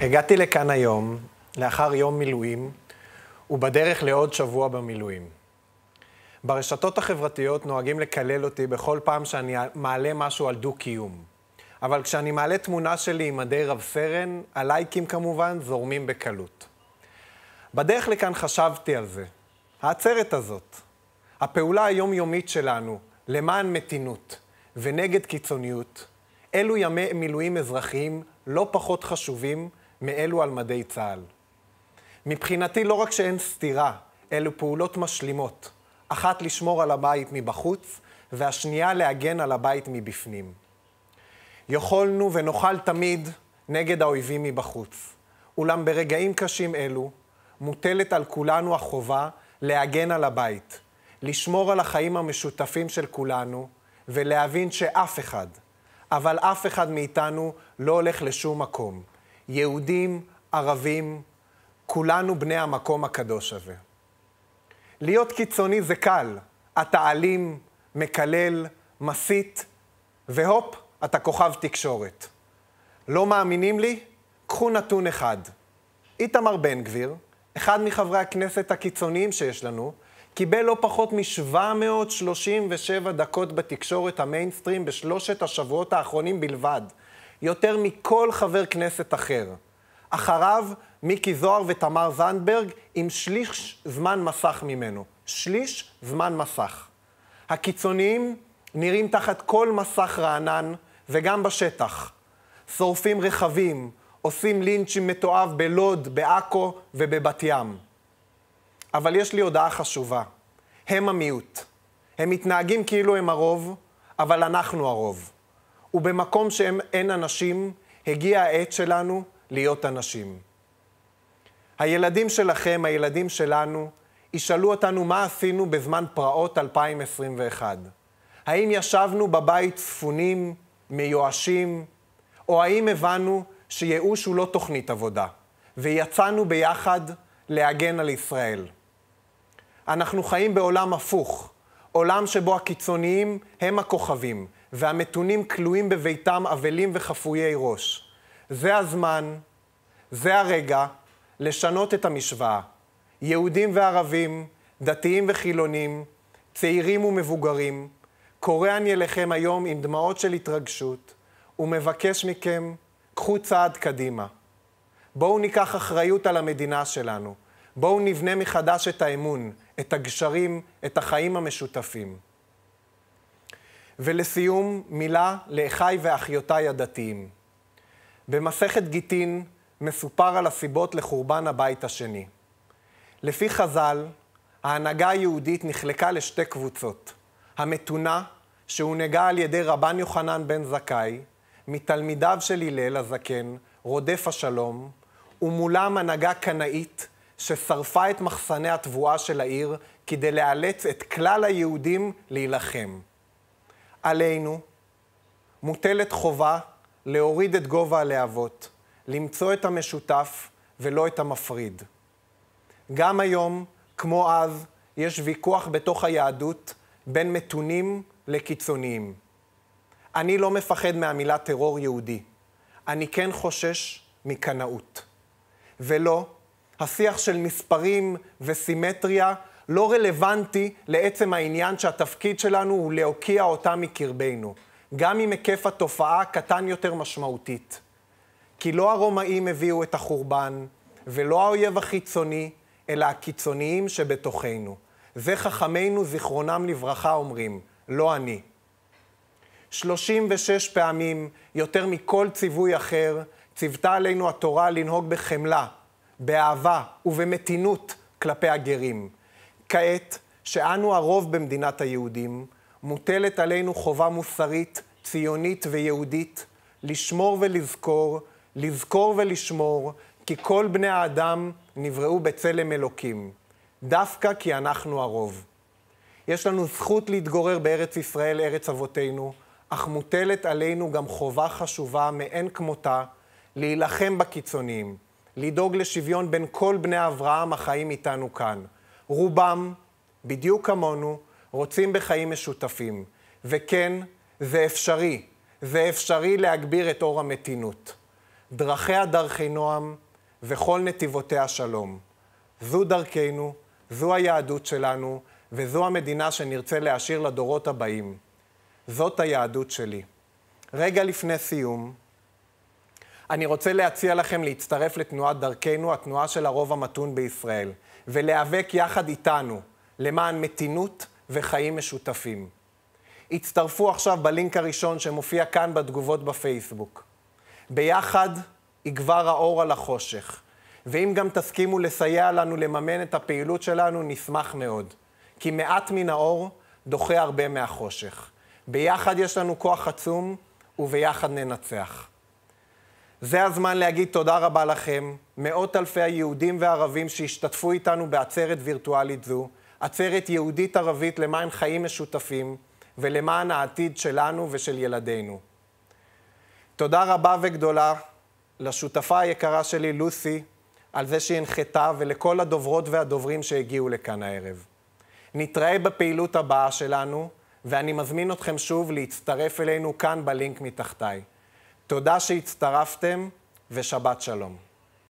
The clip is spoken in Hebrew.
הגעתי לכאן היום, לאחר יום מילואים, ובדרך לעוד שבוע במילואים. ברשתות החברתיות נוהגים לקלל אותי בכל פעם שאני מעלה משהו על דו-קיום. אבל כשאני מעלה תמונה שלי עם מדי רב סרן, הלייקים כמובן זורמים בקלות. בדרך לכאן חשבתי על זה. העצרת הזאת, הפעולה היומיומית שלנו למען מתינות ונגד קיצוניות, אלו ימי מילואים אזרחיים לא פחות חשובים מאלו על מדי צה"ל. מבחינתי לא רק שאין סתירה, אלו פעולות משלימות. אחת לשמור על הבית מבחוץ, והשנייה להגן על הבית מבפנים. יכולנו ונוכל תמיד נגד האויבים מבחוץ. אולם ברגעים קשים אלו מוטלת על כולנו החובה להגן על הבית, לשמור על החיים המשותפים של כולנו, ולהבין שאף אחד, אבל אף אחד מאיתנו לא הולך לשום מקום. יהודים, ערבים, כולנו בני המקום הקדוש הזה. להיות קיצוני זה קל. אתה אלים, מקלל, מסית, והופ, אתה כוכב תקשורת. לא מאמינים לי? קחו נתון אחד. איתמר בן גביר, אחד מחברי הכנסת הקיצוניים שיש לנו, קיבל לא פחות מ-737 דקות בתקשורת המיינסטרים בשלושת השבועות האחרונים בלבד. יותר מכל חבר כנסת אחר. אחריו, מיקי זוהר ותמר זנדברג עם שליש זמן מסך ממנו. שליש זמן מסך. הקיצוניים נראים תחת כל מסך רענן, וגם בשטח. שורפים רכבים, עושים לינצ'ים מתועב בלוד, בעכו ובבת ים. אבל יש לי הודעה חשובה. הם המיעוט. הם מתנהגים כאילו הם הרוב, אבל אנחנו הרוב. ובמקום שאין אנשים, הגיעה העת שלנו להיות אנשים. הילדים שלכם, הילדים שלנו, ישאלו אותנו מה עשינו בזמן פרעות 2021. האם ישבנו בבית ספונים, מיואשים, או האם הבנו שייאוש הוא לא תוכנית עבודה, ויצאנו ביחד להגן על ישראל. אנחנו חיים בעולם הפוך, עולם שבו הקיצוניים הם הכוכבים, והמתונים כלואים בביתם אבלים וחפויי ראש. זה הזמן, זה הרגע, לשנות את המשוואה. יהודים וערבים, דתיים וחילונים, צעירים ומבוגרים, קורא אני אליכם היום עם דמעות של התרגשות, ומבקש מכם, קחו צעד קדימה. בואו ניקח אחריות על המדינה שלנו. בואו נבנה מחדש את האמון, את הגשרים, את החיים המשותפים. ולסיום, מילה לאחיי ואחיותיי הדתיים. במסכת גיטין מסופר על הסיבות לחורבן הבית השני. לפי חז"ל, ההנהגה היהודית נחלקה לשתי קבוצות. המתונה, שהונהגה על ידי רבן יוחנן בן זכאי, מתלמידיו של הלל הזקן, רודף השלום, ומולם הנהגה קנאית ששרפה את מחסני התבואה של העיר כדי לאלץ את כלל היהודים להילחם. עלינו מוטלת חובה להוריד את גובה הלהבות, למצוא את המשותף ולא את המפריד. גם היום, כמו אז, יש ויכוח בתוך היהדות בין מתונים לקיצוניים. אני לא מפחד מהמילה טרור יהודי. אני כן חושש מקנאות. ולא, השיח של מספרים וסימטריה לא רלוונטי לעצם העניין שהתפקיד שלנו הוא להוקיע אותה מקרבנו, גם אם היקף התופעה קטן יותר משמעותית. כי לא הרומאים הביאו את החורבן, ולא האויב החיצוני, אלא הקיצוניים שבתוכנו. זה חכמינו זיכרונם לברכה אומרים, לא אני. 36 פעמים, יותר מכל ציווי אחר, ציוותה עלינו התורה לנהוג בחמלה, באהבה ובמתינות כלפי הגרים. כעת, שאנו הרוב במדינת היהודים, מוטלת עלינו חובה מוסרית, ציונית ויהודית, לשמור ולזכור, לזכור ולשמור, כי כל בני האדם נבראו בצלם אלוקים, דווקא כי אנחנו הרוב. יש לנו זכות להתגורר בארץ ישראל, ארץ אבותינו, אך מוטלת עלינו גם חובה חשובה מאין כמותה להילחם בקיצוניים, לדאוג לשוויון בין כל בני אברהם החיים איתנו כאן. רובם, בדיוק כמונו, רוצים בחיים משותפים. וכן, זה אפשרי. זה אפשרי להגביר את אור המתינות. דרכיה דרכי נועם וכל נתיבותיה שלום. זו דרכנו, זו היהדות שלנו, וזו המדינה שנרצה להשאיר לדורות הבאים. זאת היהדות שלי. רגע לפני סיום, אני רוצה להציע לכם להצטרף לתנועת דרכנו, התנועה של הרוב המתון בישראל, ולהיאבק יחד איתנו למען מתינות וחיים משותפים. הצטרפו עכשיו בלינק הראשון שמופיע כאן בתגובות בפייסבוק. ביחד יגבר האור על החושך, ואם גם תסכימו לסייע לנו לממן את הפעילות שלנו, נשמח מאוד. כי מעט מן האור דוחה הרבה מהחושך. ביחד יש לנו כוח עצום, וביחד ננצח. זה הזמן להגיד תודה רבה לכם, מאות אלפי היהודים והערבים שהשתתפו איתנו בעצרת וירטואלית זו, עצרת יהודית-ערבית למען חיים משותפים ולמען העתיד שלנו ושל ילדינו. תודה רבה וגדולה לשותפה היקרה שלי, לוסי, על זה הנחתה, ולכל הדוברות והדוברים שהגיעו לכאן הערב. נתראה בפעילות הבאה שלנו, ואני מזמין אתכם שוב להצטרף אלינו כאן בלינק מתחתיי. תודה שהצטרפתם ושבת שלום.